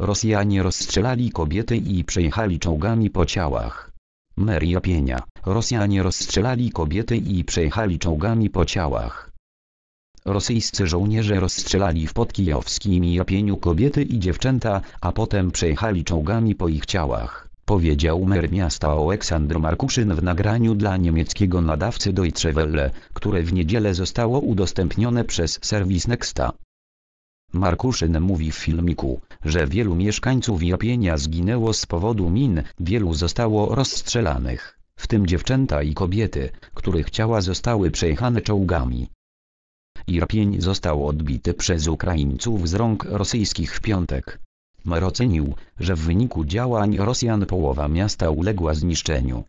Rosjanie rozstrzelali kobiety i przejechali czołgami po ciałach. Meria Pienia. Rosjanie rozstrzelali kobiety i przejechali czołgami po ciałach. Rosyjscy żołnierze rozstrzelali w podkijowskim Japieniu kobiety i dziewczęta, a potem przejechali czołgami po ich ciałach, powiedział mer miasta Aleksandr Markuszyn w nagraniu dla niemieckiego nadawcy Deutsche Welle, które w niedzielę zostało udostępnione przez serwis Nexta. Markuszyn mówi w filmiku, że wielu mieszkańców Japienia zginęło z powodu min, wielu zostało rozstrzelanych, w tym dziewczęta i kobiety, których ciała zostały przejechane czołgami. Irpień został odbity przez Ukraińców z rąk rosyjskich w piątek. Mer ocenił, że w wyniku działań Rosjan połowa miasta uległa zniszczeniu,